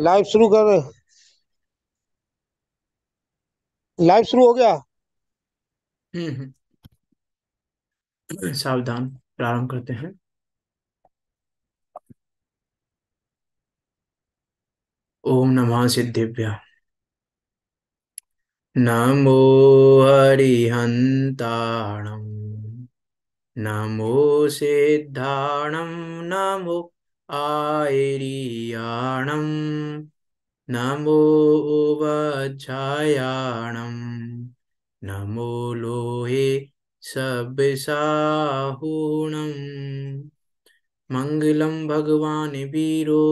Live शुरू कर live शुरू हो गया हम्म, हम्म सावधान प्रारंभ करते हैं ओम नमः सिद्धिव्या नमो हरिहंता नमो सिद्धाण नमो आयिरीयाणम् नमो वझायाणम् नमो लोहे सव्यसाहूणम् मङ्गलं भगवान् वीरो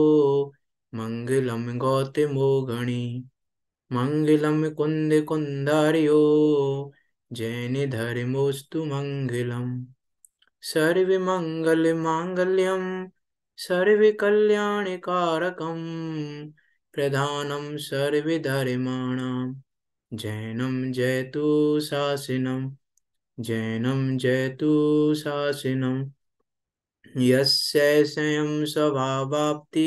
मङ्गलं गणि मङ्गलं कुन्द कुन्दर्यो जैनिधर्मोऽस्तु मङ्गलम् सर्वमङ्गलमाङ्गल्यम् सर्वकल्याणकारकं प्रधानं सर्वधर्माणां जैनं जयतु शासिनं जैनं जयतु शासिनं यस्यशयं स्वभावाप्ति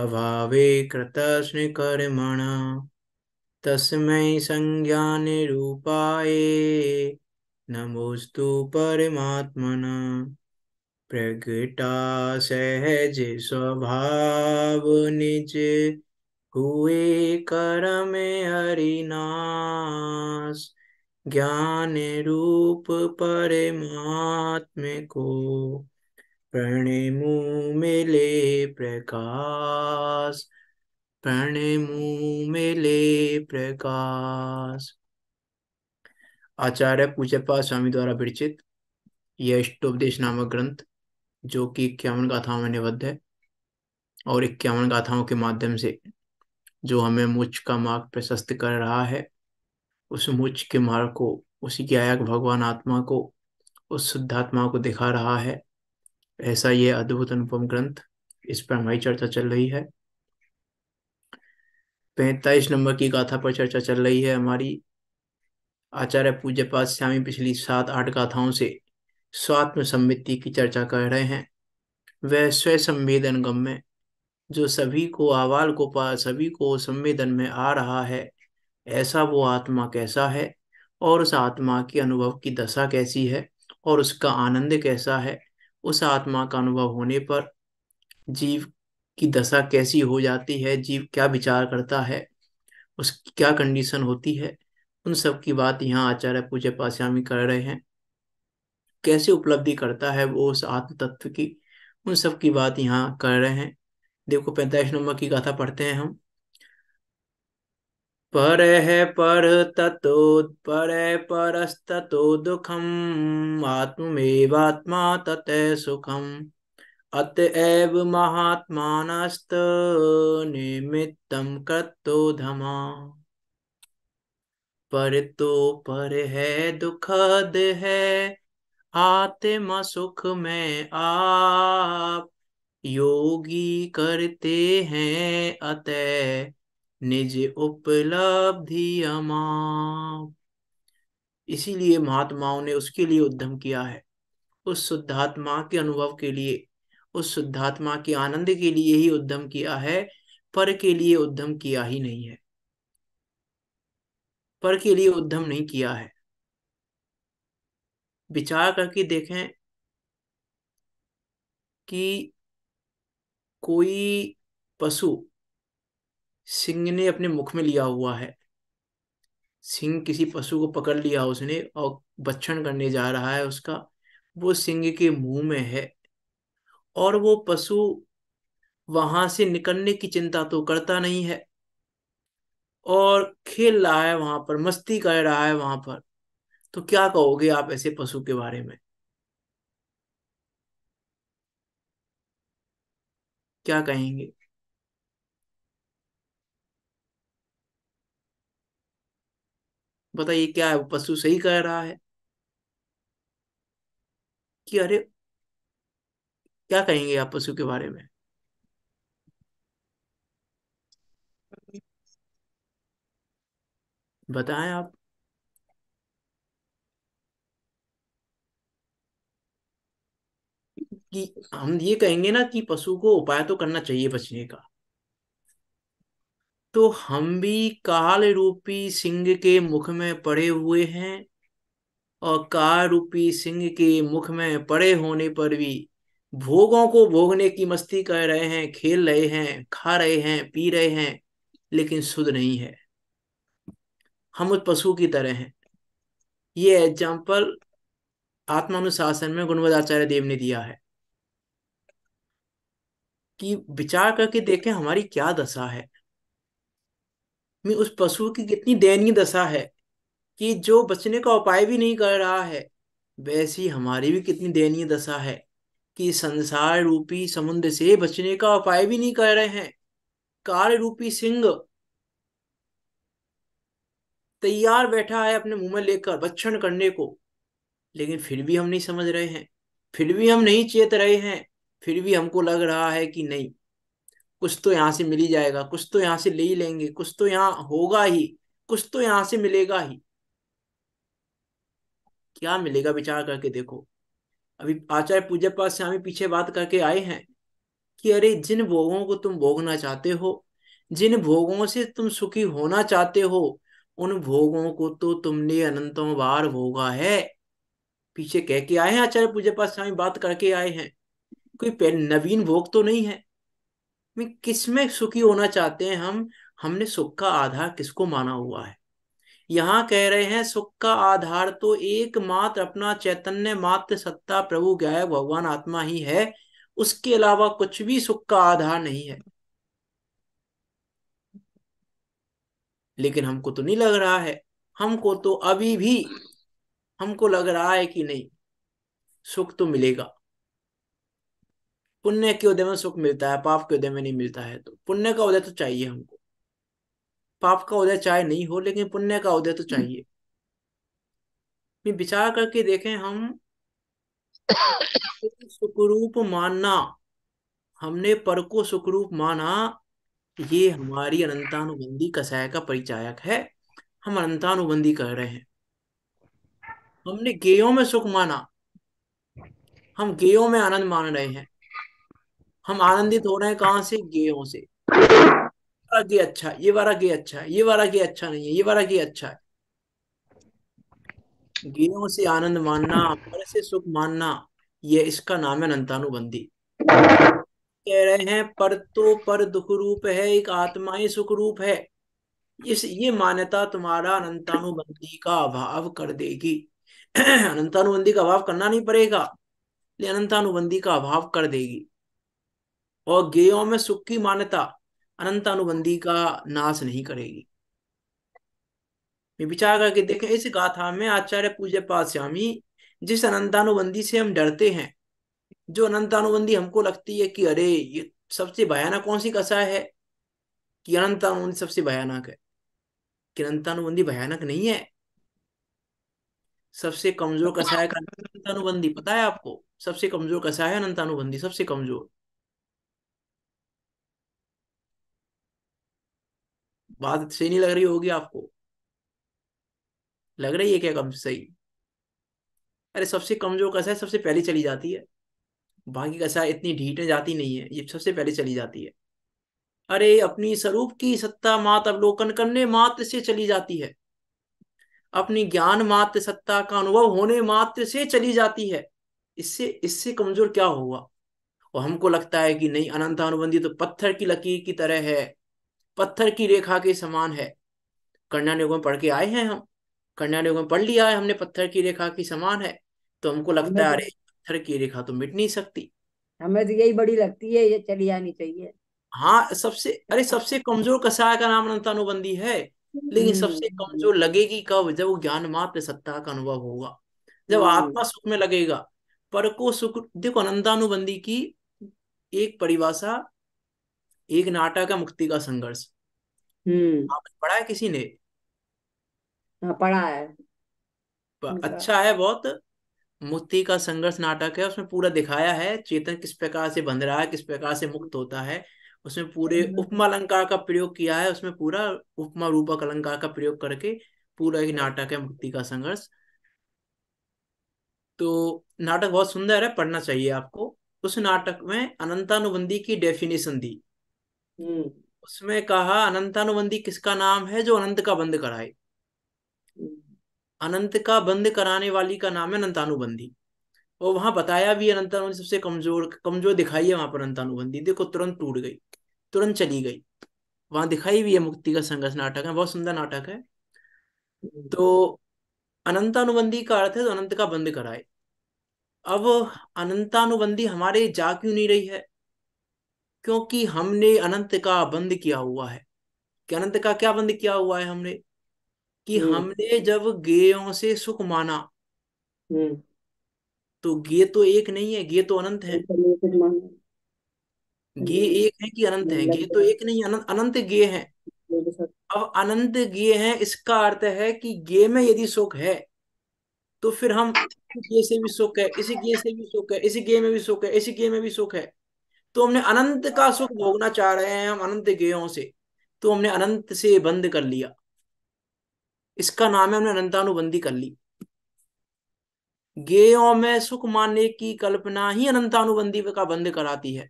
अभावे कृतस्निकर्मणा तस्मै संज्ञानिरूपाय नमोऽस्तु परमात्मना प्रगटा सहज स्वभाव निज हुए कर्म हरिनाश ज्ञान रूप परमात्म को प्रणिमु मिले प्रकाश प्रणिमु मिले प्रकाश आचार्य पूजपा स्वामी द्वारा विरचित यह अष्टोपदेश नामक ग्रंथ जो कि इक्यावन गाथाओं में निबद्ध है और इक्यावन गाथाओं के माध्यम से जो हमें मुझ का मार्ग प्रशस्त कर रहा है उस मुझ के मार्ग को उसी गायक भगवान आत्मा को उस शुद्धात्मा को दिखा रहा है ऐसा ये अद्भुत अनुपम ग्रंथ इस पर हमारी चर्चा चल रही है पैंतालीस नंबर की गाथा पर चर्चा चल रही है हमारी आचार्य पूज्य पाद स्वामी पिछली सात आठ गाथाओं से स्वात्म सम्मिति की चर्चा कर रहे हैं वह स्वय संवेदन गम में जो सभी को आवाल को पा सभी को संवेदन में आ रहा है ऐसा वो आत्मा कैसा है और उस आत्मा के अनुभव की दशा कैसी है और उसका आनंद कैसा है उस आत्मा का अनुभव होने पर जीव की दशा कैसी हो जाती है जीव क्या विचार करता है उसकी क्या कंडीशन होती है उन सब की बात यहाँ आचार्य पूज्य पाश्यामी कर रहे हैं कैसे उपलब्धि करता है वो उस आत्म तत्व की उन सब की बात यहाँ कर रहे हैं देखो पैंतालीस नंबर की गाथा पढ़ते हैं हम पर है पर तत्व पर परस्ततो दुखम आत्मेवात्मा तत सुखम अतएव महात्मानस्त निमित्तम कर्तो धमा पर तो पर है दुखद है आत्म सुख में आप योगी करते हैं अत निज उपलब्धि अमाप इसीलिए महात्माओं ने उसके लिए उद्यम किया है उस शुद्धात्मा के अनुभव के लिए उस शुद्धात्मा के आनंद के लिए ही उद्यम किया है पर के लिए उद्यम किया ही नहीं है पर के लिए उद्यम नहीं किया है विचार करके देखें कि कोई पशु सिंह ने अपने मुख में लिया हुआ है सिंह किसी पशु को पकड़ लिया उसने और भक्षण करने जा रहा है उसका वो सिंह के मुंह में है और वो पशु वहां से निकलने की चिंता तो करता नहीं है और खेल रहा है वहां पर मस्ती कर रहा है वहां पर तो क्या कहोगे आप ऐसे पशु के बारे में क्या कहेंगे बताइए क्या है वो पशु सही कह रहा है कि अरे क्या कहेंगे आप पशु के बारे में बताएं आप कि हम ये कहेंगे ना कि पशु को उपाय तो करना चाहिए बचने का तो हम भी काल रूपी सिंह के मुख में पड़े हुए हैं और काल रूपी सिंह के मुख में पड़े होने पर भी भोगों को भोगने की मस्ती कर रहे हैं खेल रहे हैं खा रहे हैं पी रहे हैं लेकिन शुद्ध नहीं है हम उस पशु की तरह हैं ये एग्जाम्पल आत्मानुशासन में गुणवदाचार्य देव ने दिया है कि विचार करके देखें हमारी क्या दशा है मैं उस पशु की कितनी दयनीय दशा है कि जो बचने का उपाय भी नहीं कर रहा है वैसी हमारी भी कितनी दयनीय दशा है कि संसार रूपी समुद्र से बचने का उपाय भी नहीं कर रहे हैं कार रूपी सिंह तैयार बैठा है अपने मुंह में लेकर भक्षण करने को लेकिन फिर भी हम नहीं समझ रहे हैं फिर भी हम नहीं चेत रहे हैं फिर भी हमको लग रहा है कि नहीं कुछ तो यहाँ से मिल ही जाएगा कुछ तो यहाँ से ले ही लेंगे कुछ तो यहाँ होगा ही कुछ तो यहाँ से मिलेगा ही क्या मिलेगा विचार करके देखो अभी आचार्य पूजा पाठ से हमें पीछे बात करके आए हैं कि अरे जिन भोगों को तुम भोगना चाहते हो जिन भोगों से तुम सुखी होना चाहते हो उन भोगों को तो तुमने अनंतों बार भोगा है पीछे कह के आए हैं आचार्य पूजा से स्वामी बात करके आए हैं कोई नवीन भोग तो नहीं है किस में सुखी होना चाहते हैं हम हमने सुख का आधार किसको माना हुआ है यहाँ कह रहे हैं सुख का आधार तो एकमात्र अपना चैतन्य मात्र सत्ता प्रभु गाय भगवान आत्मा ही है उसके अलावा कुछ भी सुख का आधार नहीं है लेकिन हमको तो नहीं लग रहा है हमको तो अभी भी हमको लग रहा है कि नहीं सुख तो मिलेगा पुण्य के उदय में सुख मिलता है पाप के उदय में नहीं मिलता है तो पुण्य का उदय तो चाहिए हमको पाप का उदय चाहे नहीं हो लेकिन पुण्य का उदय तो हम्म। चाहिए विचार करके देखें हम सुखरूप मानना हमने पर को सुखरूप माना ये हमारी अनंतानुबंधी कसाय का परिचायक है हम अनंतानुबंधी कह रहे हैं हमने गेयों में सुख माना हम गेयों में आनंद मान रहे हैं हम आनंदित हो रहे हैं कहाँ से गेहों से गे अच्छा ये वाला गे अच्छा है ये वाला गे अच्छा, अच्छा नहीं है ये वाला गे अच्छा है गेहों से आनंद मानना पर से सुख मानना ये इसका नाम है अनंतानुबंधी कह रहे हैं पर तो पर दुख रूप है एक आत्मा ही सुख रूप है इस ये मान्यता तुम्हारा अनंतानुबंधी का अभाव कर देगी अनंतानुबंधी का अभाव करना नहीं पड़ेगा अनंतानुबंधी का अभाव कर देगी और गेयों में सुख की मान्यता अनंत अनुबंधी का नाश नहीं करेगी विचार करके देखें इस गाथा में आचार्य पूज्य पाश्यामी जिस अनंतानुबंधी से हम डरते हैं जो अनंतानुबंधी हमको लगती है कि अरे ये सबसे भयानक कौन सी कसा है कि अनंतानुबंधी सबसे भयानक है कि अनंतानुबंधी भयानक नहीं है सबसे कमजोर कसा का अनंतानुबंधी पता है आपको सबसे कमजोर कसा है अनंतानुबंधी सबसे कमजोर बात सही नहीं लग रही होगी आपको लग रही है क्या कम सही अरे सबसे कम जो कसा है सबसे पहले चली जाती है बाकी कसा इतनी ढीठ जाती नहीं है ये सबसे पहले चली जाती है अरे अपनी स्वरूप की सत्ता मात अवलोकन करने मात्र से चली जाती है अपनी ज्ञान मात्र सत्ता का अनुभव होने मात्र से चली जाती है इससे इससे कमजोर क्या हुआ और हमको लगता है कि नहीं अनंत अनुबंधी तो पत्थर की लकीर की तरह है पत्थर की रेखा के समान है कर्णानुयोग में पढ़ के आए हैं हम कर्णानुयोग में पढ़ लिया है हमने पत्थर की रेखा के समान है तो हमको लगता है अरे पत्थर की रेखा तो मिट नहीं सकती हमें तो यही बड़ी लगती है ये चली आनी चाहिए हाँ सबसे अरे सबसे कमजोर कसाय का नाम अनंतानुबंधी है लेकिन हम्म। सबसे कमजोर लगेगी कब जब वो ज्ञान मात्र सत्ता का अनुभव होगा जब हम्म। आत्मा सुख में लगेगा पर को सुख देखो अनंतानुबंधी की एक परिभाषा एक नाटक है मुक्ति का संघर्ष आपने हम्म। हाँ, पढ़ा है किसी ने हाँ, पढ़ा है अच्छा है बहुत मुक्ति का संघर्ष नाटक है उसमें पूरा दिखाया है चेतन किस प्रकार से बंध रहा है किस प्रकार से मुक्त होता है उसमें पूरे हम्म। उपमा अलंकार का प्रयोग किया है उसमें पूरा उपमा रूपक अलंकार का प्रयोग करके पूरा एक नाटक है मुक्ति का संघर्ष तो नाटक बहुत सुंदर है पढ़ना चाहिए आपको उस नाटक में अनंतानुबंधी की डेफिनेशन दी हम्म। उसमें कहा अनंतानुबंधी किसका नाम है जो अनंत का बंद कराए हम्म। अनंत का बंद कराने वाली का नाम है अनंतानुबंधी और वहां बताया भी अनंतानुबंधी सबसे कमजोर कमजोर दिखाई है वहां पर अनंतानुबंधी देखो तुरंत टूट गई तुरंत चली गई वहां दिखाई भी है मुक्ति का संघर्ष नाटक है बहुत सुंदर नाटक है हम्म। तो अनंतानुबंधी का अर्थ है तो अनंत का बंद कराए अब अनंतानुबंधी हमारे जा क्यों नहीं रही है क्योंकि हमने अनंत का बंद किया हुआ है कि अनंत का क्या बंद किया हुआ है हमने कि हम्म। हमने जब गेयों से सुख माना हम्म। तो गे तो एक नहीं है गे तो अनंत है गे हम्म। एक है कि अनंत है गे तो एक नहीं अनंत अनंत गे है अब अनंत गे है इसका अर्थ है कि गे में यदि सुख है तो फिर हम गे से भी सुख है इसी गे से भी सुख है इसी गे में भी सुख है इसी गे में भी सुख है तो हमने अनंत का सुख भोगना चाह रहे हैं हम अनंत गेयो से तो हमने अनंत से बंद कर लिया इसका नाम है हमने अनंतानुबंधी कर ली गेयों में सुख मानने की कल्पना ही अनंतानुबंधी का बंद कराती है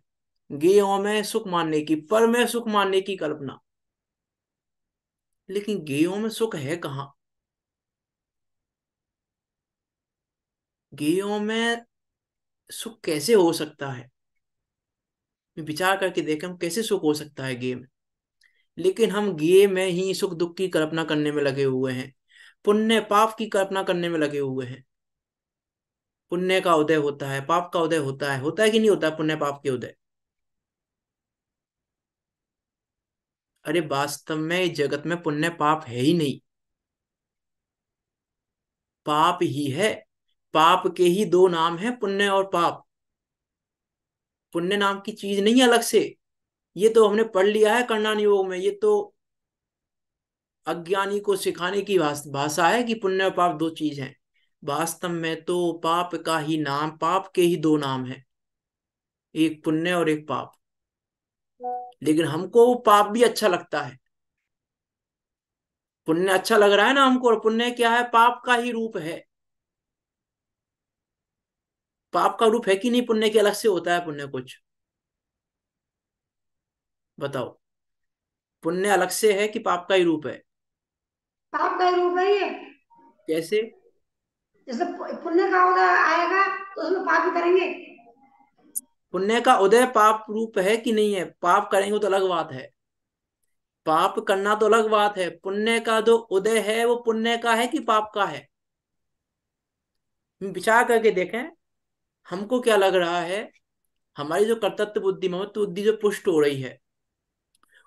गेयों में सुख मानने की पर में सुख मानने की कल्पना लेकिन गेयों में सुख है कहा गेयों में सुख कैसे हो सकता है विचार करके देखें हम कैसे सुख हो सकता है गेम लेकिन हम गेम में ही सुख दुख की कल्पना करने में लगे हुए हैं पुण्य पाप की कल्पना करने में लगे हुए हैं पुण्य का उदय होता है पाप का उदय होता है होता है कि नहीं होता पुण्य पाप के उदय अरे वास्तव में इस जगत में पुण्य पाप है ही नहीं पाप ही है पाप के ही दो नाम है पुण्य और पाप पुण्य नाम की चीज नहीं अलग से ये तो हमने पढ़ लिया है कर्णान योग में ये तो अज्ञानी को सिखाने की भाषा है कि पुण्य और पाप दो चीज है वास्तव में तो पाप का ही नाम पाप के ही दो नाम है एक पुण्य और एक पाप लेकिन हमको पाप भी अच्छा लगता है पुण्य अच्छा लग रहा है ना हमको और पुण्य क्या है पाप का ही रूप है तो पाप का रूप है कि नहीं पुण्य के अलग से होता है पुण्य कुछ बताओ पुण्य अलग से है कि पाप का ही रूप है पाप का ही रूप है ये कैसे जैसे पुण्य का उदय आएगा तो उसमें पाप भी करेंगे पुण्य का उदय पाप रूप है कि नहीं है पाप करेंगे तो अलग बात है पाप करना तो अलग बात है पुण्य का जो उदय है वो पुण्य का है कि पाप का है विचार करके देखें हमको क्या लग रहा है हमारी जो कर्तत्व बुद्धि महत्व बुद्धि जो पुष्ट हो रही है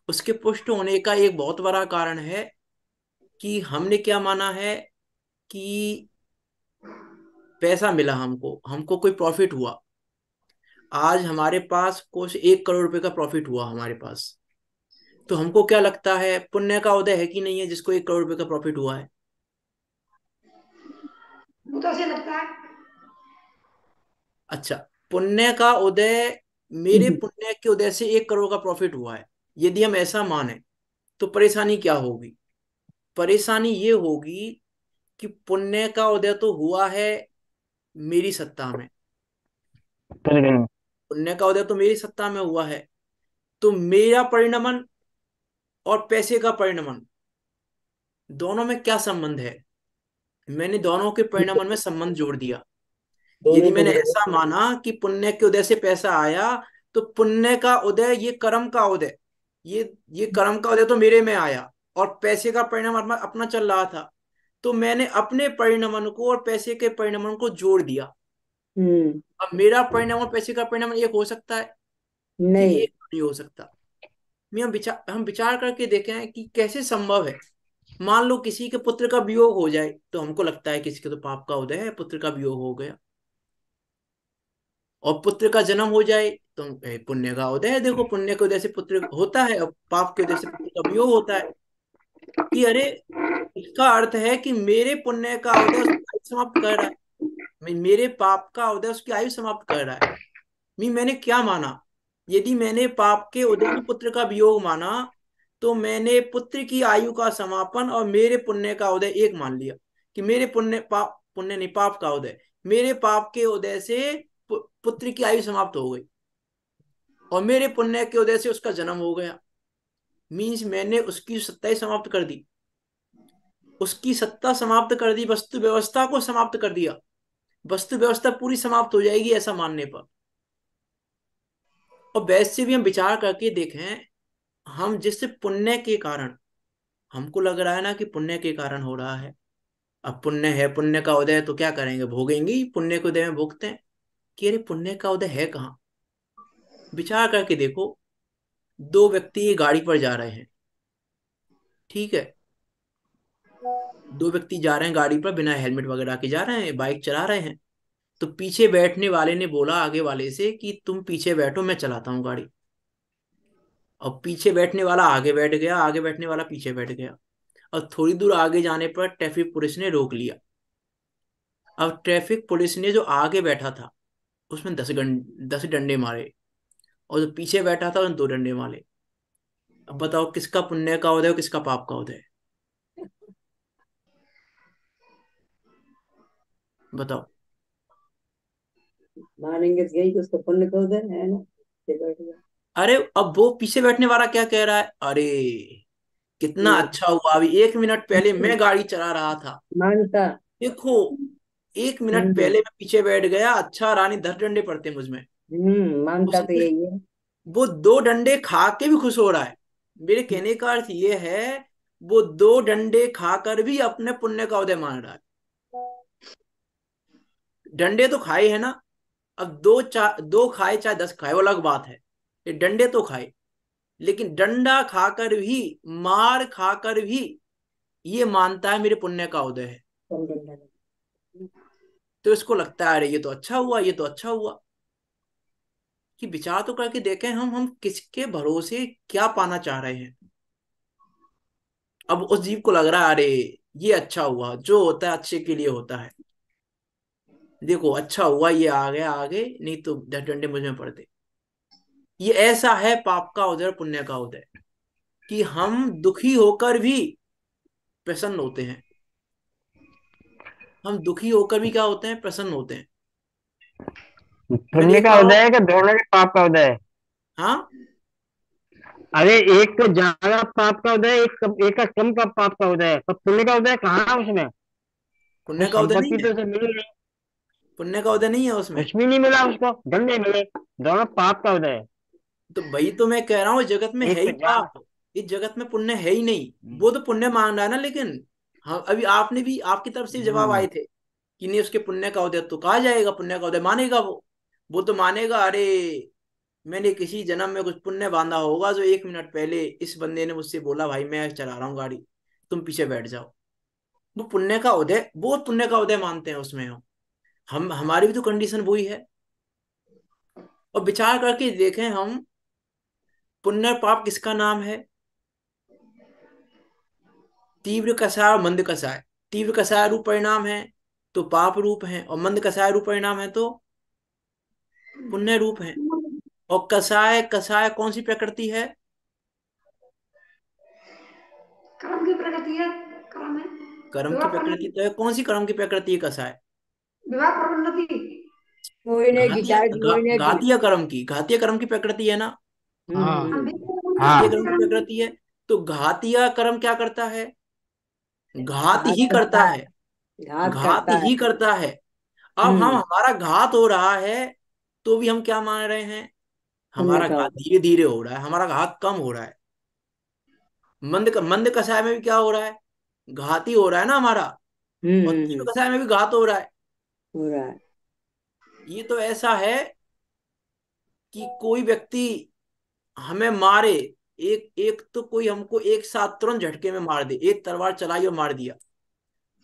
उसके पुष्ट होने का एक बहुत बड़ा कारण है कि हमने क्या माना है कि पैसा मिला हमको हमको कोई प्रॉफिट हुआ आज हमारे पास कुछ एक करोड़ रुपए का प्रॉफिट हुआ हमारे पास तो हमको क्या लगता है पुण्य का उदय है कि नहीं है जिसको एक करोड़ रुपए का प्रॉफिट हुआ है तो लगता है अच्छा पुण्य का उदय मेरे हम्म। पुण्य के उदय से एक करोड़ का प्रॉफिट हुआ है यदि हम ऐसा माने तो परेशानी क्या होगी परेशानी ये होगी कि पुण्य का उदय तो हुआ है मेरी सत्ता में पुण्य का उदय तो मेरी सत्ता में हुआ है तो मेरा परिणमन और पैसे का परिणमन दोनों में क्या संबंध है मैंने दोनों के परिणमन में संबंध जोड़ दिया यदि मैंने ऐसा माना कि पुण्य के उदय से पैसा आया तो पुण्य का उदय ये कर्म का उदय ये ये कर्म का उदय तो मेरे में आया और पैसे का परिणाम अपना चल रहा था तो मैंने अपने परिणाम को और पैसे के परिणाम को जोड़ दिया हम्म। अब मेरा परिणाम और पैसे का परिणाम एक हो सकता है नहीं एक नहीं हो सकता हम विचार हम विचार करके देखें कि कैसे संभव है मान लो किसी के पुत्र का वियोग हो जाए तो हमको लगता है किसी के तो पाप का उदय है पुत्र का वियोग हो गया और पुत्र का जन्म हो जाए तो पुण्य का उदय देखो पुण्य के उदय से पुत्र होता है और पाप के उदय से पुत्र का वियोग होता है कि अरे इसका अर्थ है कि मेरे पुण्य का उदय समाप्त कर रहा है मेरे पाप का उदय उसकी आयु समाप्त कर रहा है मैं मैंने क्या माना यदि मैंने पाप के उदय में पुत्र का वियोग माना तो मैंने पुत्र की आयु का समापन और मेरे पुण्य का उदय एक मान लिया कि मेरे पुण्य पाप पुण्य नहीं पाप का उदय मेरे पाप के उदय से पुत्र की आयु समाप्त हो गई और मेरे पुण्य के उदय से उसका जन्म हो गया मीन्स मैंने उसकी सत्ता ही समाप्त कर दी उसकी सत्ता समाप्त कर दी वस्तु व्यवस्था को समाप्त कर दिया वस्तु व्यवस्था पूरी समाप्त हो जाएगी ऐसा मानने पर और वैसे भी हम विचार करके देखें हम जिस पुण्य के कारण हमको लग रहा है ना कि पुण्य के कारण हो रहा है अब पुण्य है पुण्य का उदय तो क्या करेंगे भोगेंगे पुण्य के उदय में भोगते हैं कि अरे पुण्य का उदय है कहाँ विचार करके देखो दो व्यक्ति गाड़ी पर जा रहे हैं ठीक है दो व्यक्ति जा रहे हैं गाड़ी पर बिना हेलमेट वगैरह के जा रहे हैं बाइक चला रहे हैं तो पीछे बैठने वाले ने बोला आगे वाले से कि तुम पीछे बैठो मैं चलाता हूं गाड़ी और पीछे बैठने वाला आगे बैठ गया आगे बैठने वाला पीछे बैठ गया और थोड़ी दूर आगे जाने पर ट्रैफिक पुलिस ने रोक लिया अब ट्रैफिक पुलिस ने जो आगे बैठा था उसने दस दस डंडे मारे और जो पीछे बैठा था उसने दो डंडे मारे अब बताओ किसका पुण्य का उदय और किसका पाप का उदय बताओ मानेंगे तो यही उसका पुण्य का उदय है ना अरे अब वो पीछे बैठने वाला क्या कह रहा है अरे कितना अच्छा हुआ अभी एक मिनट पहले मैं गाड़ी चला रहा था मानता देखो एक मिनट हम्म। पहले मैं पीछे बैठ गया अच्छा रानी दस डंडे पड़ते मुझ मन हम्म, मानता तो यही है वो दो डंडे खा के भी खुश हो रहा है मेरे हम्म। कहने का अर्थ ये है वो दो डंडे खाकर भी अपने पुण्य का उदय मान रहा है डंडे तो खाए है ना अब दो चार दो खाए चाहे दस खाए वो अलग बात है ये डंडे तो खाए लेकिन डंडा खाकर भी मार खाकर भी ये मानता है मेरे पुण्य का उदय है तो इसको लगता है अरे ये तो अच्छा हुआ ये तो अच्छा हुआ कि विचार तो करके देखें हम हम किसके भरोसे क्या पाना चाह रहे हैं अब उस जीव को लग रहा है अरे ये अच्छा हुआ जो होता है अच्छे के लिए होता है देखो अच्छा हुआ ये आ गया आगे नहीं तो दस डंडे मुझ में पड़ते ये ऐसा है पाप का उदय पुण्य का उदय कि हम दुखी होकर भी प्रसन्न होते हैं हम दुखी होकर भी क्या होते हैं प्रसन्न होते हैं पुण्य का उदय है कि दोनों के पाप का उदय है हाँ अरे एक तो ज्यादा पाप का उदय एक कम, एक का कम का पाप का उदय है पर तो पुण्य का उदय कहाँ है उसमें पुण्य का उदय नहीं है तो मिली पुण्य का उदय नहीं है उसमें कुछ भी नहीं मिला उसको धन नहीं मिले दोनों पाप का उदय तो भाई तो मैं कह रहा हूँ जगत में है ही पाप इस जगत में पुण्य है ही नहीं वो तो पुण्य मांग रहा है ना लेकिन हाँ अभी आपने भी आपकी तरफ से जवाब हम्म। आए थे कि नहीं उसके पुण्य का उदय तो कहा जाएगा पुण्य का उदय मानेगा वो वो तो मानेगा अरे मैंने किसी जन्म में कुछ पुण्य बांधा होगा जो एक मिनट पहले इस बंदे ने मुझसे बोला भाई मैं चला रहा हूँ गाड़ी तुम पीछे बैठ जाओ वो पुण्य का उदय वो पुण्य का उदय मानते हैं उसमें हम हम हमारी भी तो कंडीशन वही है और विचार करके देखें हम पुण्य पाप किसका नाम है तीव्र कसाय और मंद कसाय तीव्र कसाय रूप परिणाम है तो पाप रूप है और मंद कसाय रूप परिणाम है तो पुण्य रूप है और कसाय कसाय कौन सी प्रकृति है कर्म की प्रकृति है कर्म है कर्म की प्रकृति तो है कौन सी कर्म की प्रकृति है कसाय घातीय कर्म की घातीय कर्म की प्रकृति है ना हाँ। घातिया हाँ। कर्म की प्रकृति है तो घातीय कर्म क्या करता है घात ही करता है घात ही करता है अब हम हम्म। हमारा घात हो रहा है तो भी हम क्या मान रहे हैं हमारा घात धीरे धीरे हो रहा है हमारा घात कम हो रहा है मंद का, मंद कसाय में भी क्या हो रहा है घात ही हो रहा है ना हमारा और हम्म। में भी घात हो रहा है हो रहा है ये तो ऐसा है कि कोई व्यक्ति हमें मारे एक एक तो कोई हमको एक साथ तुरंत झटके में मार दे एक तलवार चलाई और मार दिया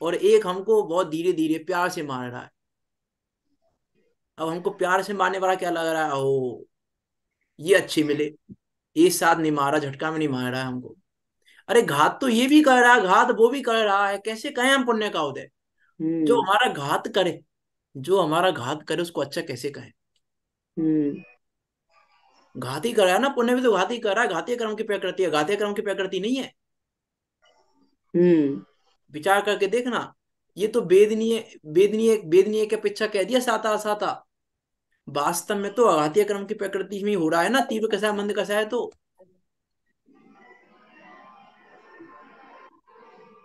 और एक हमको बहुत धीरे धीरे प्यार से मार रहा है अब हमको प्यार से मारने वाला क्या लग रहा है ओ ये अच्छे मिले एक साथ नहीं मारा झटका में नहीं मार रहा है हमको अरे घात तो ये भी कर रहा है घात वो भी कर रहा है कैसे कहें हम पुण्य का उदय जो हम्म। हमारा घात करे जो हमारा घात करे उसको अच्छा कैसे कहें हम्म। घाती रहा है ना पुण्य भी तो घाती कर रहा है घाती कर्म की प्रकृति है घाती कर्म की प्रकृति नहीं है हम्म। विचार करके देखना ये तो वेदनीय वेदनीय वेदनीय की अपेक्षा कह दिया साता साता वास्तव में तो अघातीय कर्म की प्रकृति में हो रहा है ना तीव्र कसा मंद कसा है तो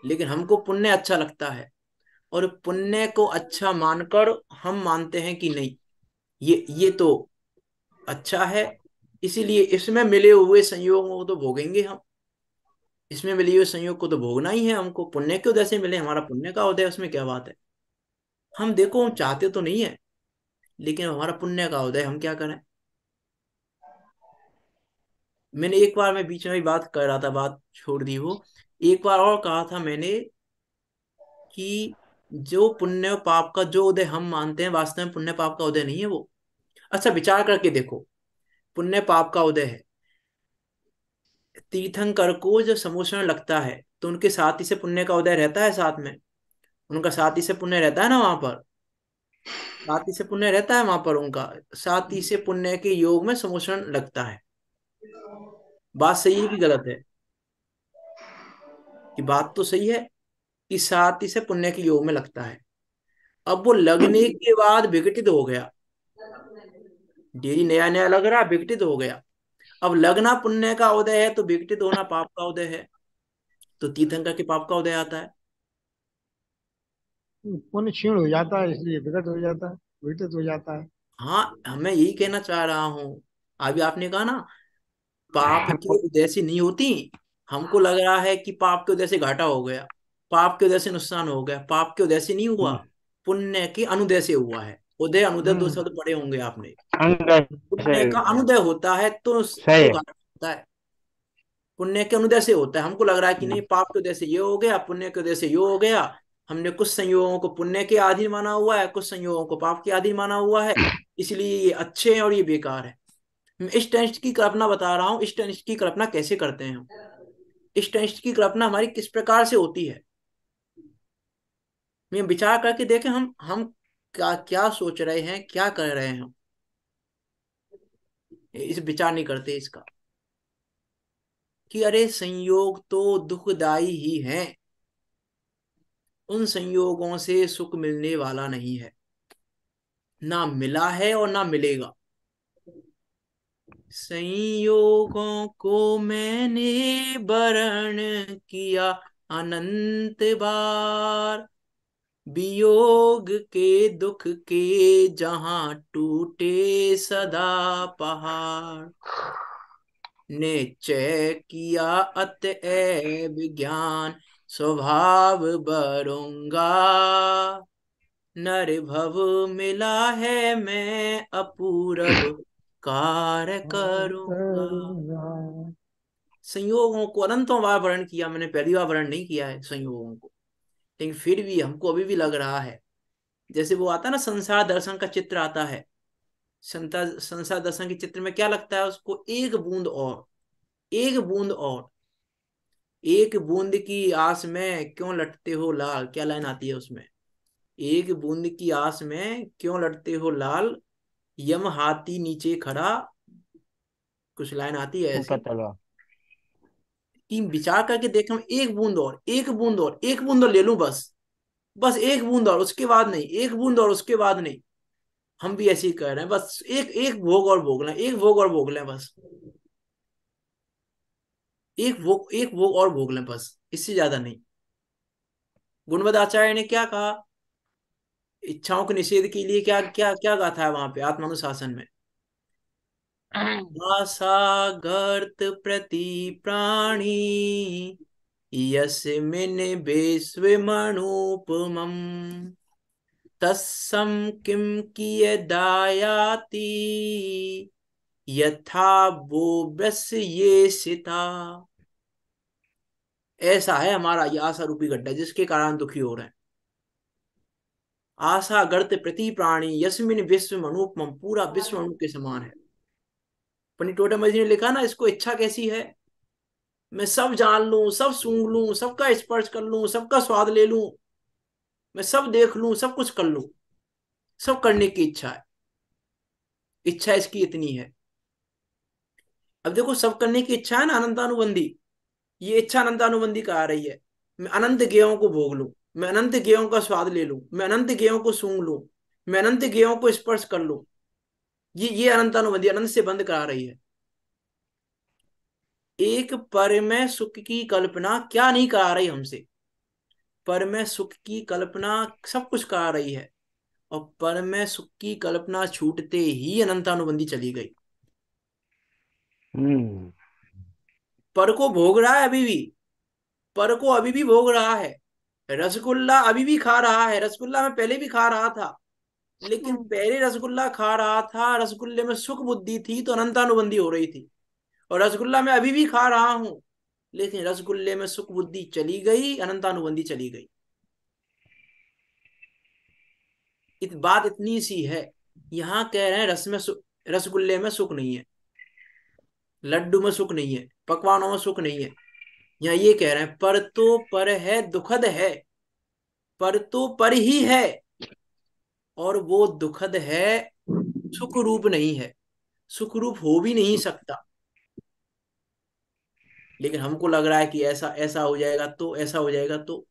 लेकिन हमको पुण्य अच्छा लगता है और पुण्य को अच्छा मानकर हम मानते हैं कि नहीं ये ये तो अच्छा है इसीलिए इसमें मिले हुए संयोगों को तो भोगेंगे हम इसमें मिले हुए संयोग को तो भोगना ही है हमको पुण्य के उदय से मिले हमारा पुण्य का उदय उसमें क्या बात है हम देखो हम चाहते तो नहीं है लेकिन हमारा पुण्य का उदय हम क्या करें मैंने एक बार मैं बीच में भी बात कर रहा था बात छोड़ दी वो एक बार और कहा था मैंने कि जो पुण्य पाप का जो उदय हम मानते हैं वास्तव में पुण्य पाप का उदय नहीं है वो अच्छा विचार करके देखो पुण्य पाप का उदय है तीर्थंकर को जब समोषण लगता है तो उनके साथ ही से पुण्य का उदय रहता है साथ में उनका साथ ही से पुण्य रहता है ना वहां पर साथ ही से पुण्य रहता है वहां पर उनका साथ ही से पुण्य के योग में समोषण लगता है बात सही है कि गलत है कि बात तो सही है कि साथ ही से पुण्य के योग में लगता है अब वो लगने के बाद विघटित हो गया डेरी नया नया लग रहा विघटित हो गया अब लगना पुण्य का उदय है तो विघटित होना पाप का उदय है तो तीर्थंकर के पाप का उदय आता है पुण्य क्षीण हो जाता है इसलिए विकट हो जाता है विघटित हो जाता है हाँ हमें यही कहना चाह रहा हूँ अभी आपने कहा ना पाप की उदय से नहीं होती हमको लग रहा है कि पाप के उदय से घाटा हो गया पाप के उदय से नुकसान हो गया पाप के उदय से नहीं हुआ हम्म। पुण्य के अनुदय से हुआ है उदय अनुदय दो तो शब्द हम्म। पढ़े होंगे आपने पुण्य का अनुदय होता है तो होता है पुण्य के अनुदय से होता है हमको लग रहा है कि नहीं हम्म। पाप के उदय से ये हो गया पुण्य के उदय से ये हो गया हमने कुछ संयोगों को पुण्य के आधीन माना हुआ है कुछ संयोगों को पाप के आधीन माना हुआ है इसलिए ये अच्छे हैं और ये बेकार है इस टेंस्ट की कल्पना बता रहा हूँ इस टेंस्ट की कल्पना कैसे करते हैं हम इस टेंस्ट की कल्पना हमारी किस प्रकार से होती है विचार करके देखें हम हम क्या क्या सोच रहे हैं क्या कर रहे हैं इस विचार नहीं करते इसका कि अरे संयोग तो दुखदाई ही है उन संयोगों से सुख मिलने वाला नहीं है ना मिला है और ना मिलेगा संयोगों को मैंने वरण किया अनंत बार वियोग के दुख के जहां टूटे सदा पहाड़ निश्चय किया अत ज्ञान स्वभाव बरूंगा भव मिला है मैं अपूर कार्य करूंगा संयोगों को अनंतों बार वर्ण किया मैंने पहली बार वर्ण नहीं किया है संयोगों को लेकिन फिर भी हमको अभी भी लग रहा है जैसे वो आता है ना संसार दर्शन का चित्र आता है संता संसार दर्शन के चित्र में क्या लगता है उसको एक बूंद और एक बूंद और एक बूंद की आस में क्यों लटते हो लाल क्या लाइन आती है उसमें एक बूंद की आस में क्यों लटते हो लाल यम हाथी नीचे खड़ा कुछ लाइन आती है ऐसे कि विचार करके देखा एक बूंद और एक बूंद और एक बूंद और ले लू बस बस एक बूंद और उसके बाद नहीं एक बूंद और उसके बाद नहीं हम भी ऐसे ही कर रहे हैं बस एक एक भोग और भोग लें एक भोग और भोग लें बस एक भोग एक भोग और भोग लें बस इससे ज्यादा नहीं गुणवद आचार्य ने क्या कहा इच्छाओं के निषेध के लिए क्या क्या क्या गाथा है वहां पे आत्मानुशासन में भाषागर्त प्रति प्राणी यस्मिन् विश्वमणोपमम् तस्सं किं कियदायाति यथा वो ये सिता ऐसा है हमारा ये आशा रूपी गड्ढा जिसके कारण दुखी हो रहे हैं आशा गर्त प्रति प्राणी यस्मिन विश्व अनुपम पूरा विश्व अणु के समान है पंडित टोटम जी ने लिखा ना इसको इच्छा कैसी है मैं सब जान लू सब सूंघ लू सबका स्पर्श कर लू सबका स्वाद ले लू मैं सब देख लू सब कुछ कर लू सब करने की इच्छा है इच्छा इसकी इतनी है अब देखो सब करने की इच्छा है ना अनंतानुबंधी ये इच्छा अनंतानुबंधी का आ रही है मैं अनंत गेहों को भोग लू मैं अनंत गेयों का स्वाद ले लू मैं अनंत गेयों को सूंघ लू मैं अनंत गेयों को स्पर्श कर लू ये ये अनंत अनुबंधी अनंत से बंद करा रही है एक परमय सुख की कल्पना क्या नहीं करा रही हमसे परमय सुख की कल्पना सब कुछ करा रही है और परमय सुख की कल्पना छूटते ही अनंतानुबंधी चली गई hmm. पर को भोग रहा है अभी भी पर को अभी भी भोग रहा है रसगुल्ला अभी भी खा रहा है रसगुल्ला मैं पहले भी खा रहा था लेकिन हम्म। पहले रसगुल्ला खा रहा था रसगुल्ले में सुख बुद्धि थी तो अनंतानुबंधी हो रही थी और रसगुल्ला मैं अभी भी खा रहा हूँ लेकिन रसगुल्ले में सुख बुद्धि चली गई अनंतानुबंधी चली गई इत, बात इतनी सी है यहां कह रहे हैं रस में रसगुल्ले में सुख नहीं है लड्डू में सुख नहीं है पकवानों में सुख नहीं है यहाँ ये कह रहे हैं पर तो पर है दुखद है पर तो पर ही है और वो दुखद है सुख रूप नहीं है सुख रूप हो भी नहीं सकता लेकिन हमको लग रहा है कि ऐसा ऐसा हो जाएगा तो ऐसा हो जाएगा तो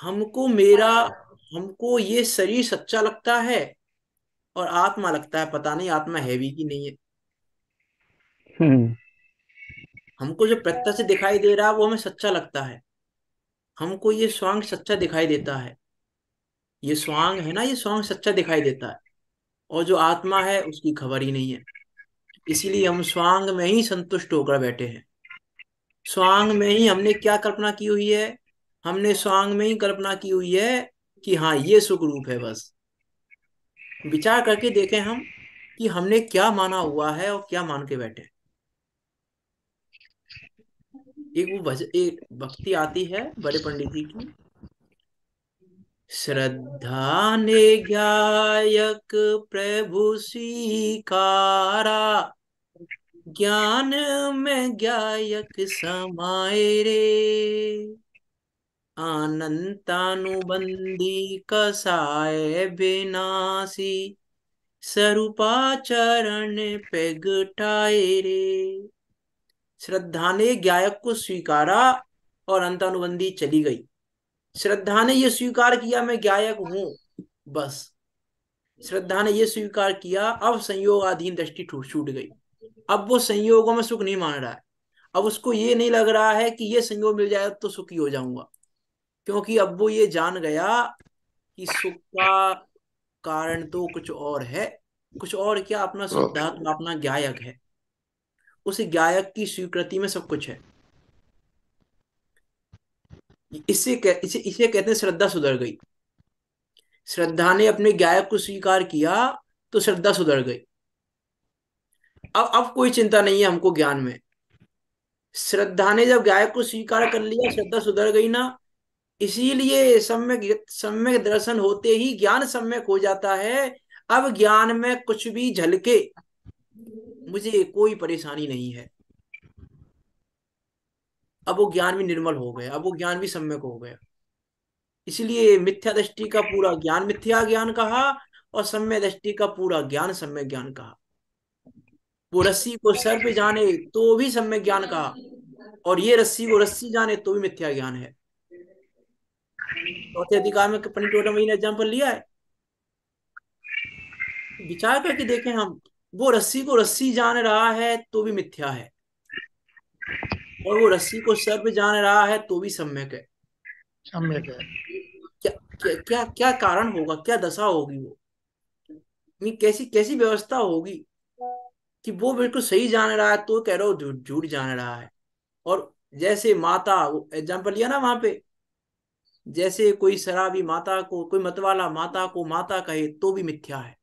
हमको मेरा हमको ये शरीर सच्चा लगता है और आत्मा लगता है पता नहीं आत्मा है भी कि नहीं है हम्म। हमको जो प्रत्यक्ष दिखाई दे रहा है वो हमें सच्चा लगता है हमको ये स्वांग सच्चा दिखाई देता है ये स्वांग है ना ये स्वांग सच्चा दिखाई देता है और जो आत्मा है उसकी खबर ही नहीं है इसीलिए हम स्वांग में ही संतुष्ट होकर बैठे हैं स्वांग में ही हमने क्या कल्पना की हुई है हमने स्वांग में ही कल्पना की हुई है कि हाँ ये सुख रूप है बस विचार करके देखें हम कि हमने क्या माना हुआ है और क्या मान के बैठे एक वो भज, एक भक्ति आती है बड़े पंडित जी की श्रद्धा ने ज्ञायक प्रभु स्वीकारा ज्ञान में ज्ञायक समाये रे आनंदानुबंधी कसाय विनाशी स्वरूपाचरण पेगटाए रे श्रद्धा ने ज्ञायक को स्वीकारा और अंतानुबंधी चली गई श्रद्धा ने यह स्वीकार किया मैं गायक हूं बस श्रद्धा ने यह स्वीकार किया अब संयोगाधीन दृष्टि छूट गई अब वो संयोगों में सुख नहीं मान रहा है अब उसको ये नहीं लग रहा है कि ये संयोग मिल जाए तो सुखी हो जाऊंगा क्योंकि अब वो ये जान गया कि सुख का कारण तो कुछ और है कुछ और क्या अपना शुद्धात्मा अपना गायक है उस गायक की स्वीकृति में सब कुछ है इससे कह, इसे इसे कहते हैं श्रद्धा सुधर गई श्रद्धा ने अपने गायक को स्वीकार किया तो श्रद्धा सुधर गई अब अब कोई चिंता नहीं है हमको ज्ञान में श्रद्धा ने जब गायक को स्वीकार कर लिया श्रद्धा सुधर गई ना इसीलिए सम्यक सम्यक दर्शन होते ही ज्ञान सम्यक हो जाता है अब ज्ञान में कुछ भी झलके मुझे कोई परेशानी नहीं है अब वो ज्ञान भी निर्मल हो गया अब वो ज्ञान भी सम्यक हो गया इसलिए मिथ्या दृष्टि का पूरा ज्ञान मिथ्या ज्ञान कहा और सम्य दृष्टि का पूरा ज्ञान सम्य ज्ञान कहा वो रस्सी को सर पे जाने तो भी सम्य ज्ञान कहा और ये रस्सी को रस्सी जाने तो भी मिथ्या ज्ञान है चौथे तो अधिकार में पंडित ने एग्जाम्पल लिया है विचार करके देखें हम वो रस्सी को रस्सी जान रहा है तो भी मिथ्या है और वो रस्सी को सर पे जान रहा है तो भी सम्यक है सम्यक है क्या क्या क्या, कारण होगा क्या दशा होगी वो कैसी कैसी व्यवस्था होगी कि वो बिल्कुल सही जान रहा है तो कह रहा हो झूठ जान रहा है और जैसे माता एग्जाम्पल लिया ना वहां पे जैसे कोई शराबी माता को कोई मतवाला माता को माता कहे तो भी मिथ्या है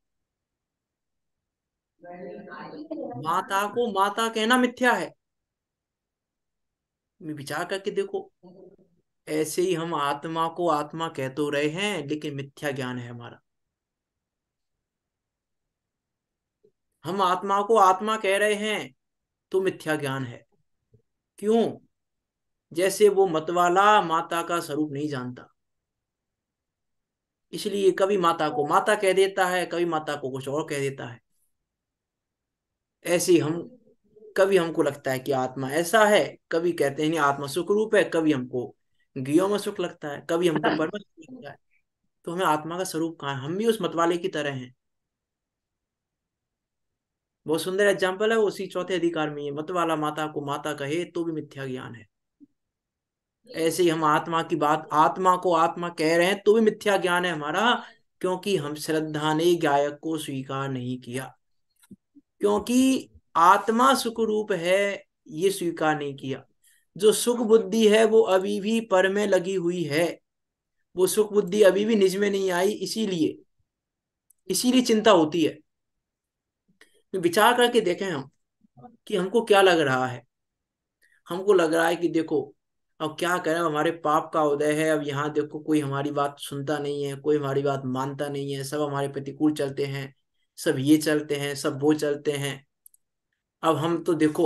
माता को माता कहना मिथ्या है विचार करके देखो ऐसे ही हम आत्मा को आत्मा कह तो रहे हैं लेकिन मिथ्या ज्ञान है हमारा हम आत्मा को आत्मा कह रहे हैं तो मिथ्या ज्ञान है क्यों जैसे वो मतवाला माता का स्वरूप नहीं जानता इसलिए कभी माता को माता कह देता है कभी माता को कुछ और कह देता है ऐसे हम कभी हमको लगता है कि आत्मा ऐसा है कभी कहते हैं आत्मा सुख रूप है कभी हमको गियो में सुख लगता है कभी हमको हाँ। परम सुख लगता है तो हमें आत्मा का स्वरूप कहाँ है हम भी उस मतवाले की तरह हैं बहुत सुंदर एग्जाम्पल है उसी चौथे अधिकार में ये मतवाला माता को माता कहे तो भी मिथ्या ज्ञान है ऐसे ही हम आत्मा की बात आत्मा को आत्मा कह रहे हैं तो भी मिथ्या ज्ञान है हमारा क्योंकि हम श्रद्धा ने गायक को स्वीकार नहीं किया क्योंकि आत्मा सुख रूप है ये स्वीकार नहीं किया जो सुख बुद्धि है वो अभी भी पर में लगी हुई है वो सुख बुद्धि अभी भी निज में नहीं आई इसीलिए इसीलिए चिंता होती है तो विचार करके देखें हम कि हमको क्या लग रहा है हमको लग रहा है कि देखो अब क्या करें हमारे पाप का उदय है अब यहाँ देखो कोई हमारी बात सुनता नहीं है कोई हमारी बात मानता नहीं है सब हमारे प्रतिकूल चलते हैं सब ये चलते हैं सब वो चलते हैं अब हम तो देखो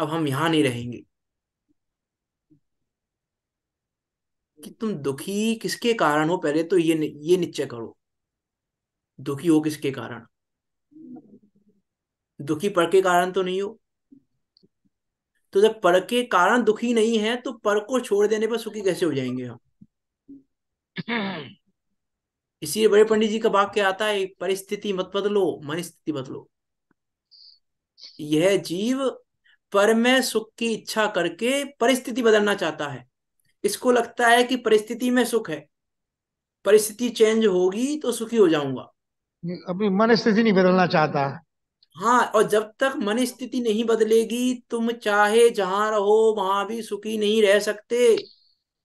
अब हम यहां नहीं रहेंगे कि तुम दुखी किसके कारण हो पहले तो ये ये निश्चय करो दुखी हो किसके कारण दुखी पर के कारण तो नहीं हो तो जब पर के कारण दुखी नहीं है तो पर को छोड़ देने पर सुखी कैसे हो जाएंगे हम इसीलिए बड़े पंडित जी का वाक्य आता है परिस्थिति मत बदलो मन स्थिति बदलो यह जीव पर में सुख की इच्छा करके परिस्थिति बदलना चाहता है इसको लगता है कि परिस्थिति में सुख है परिस्थिति चेंज होगी तो सुखी हो जाऊंगा अपनी मन स्थिति नहीं बदलना चाहता हाँ और जब तक मन स्थिति नहीं बदलेगी तुम चाहे जहां रहो वहां भी सुखी नहीं रह सकते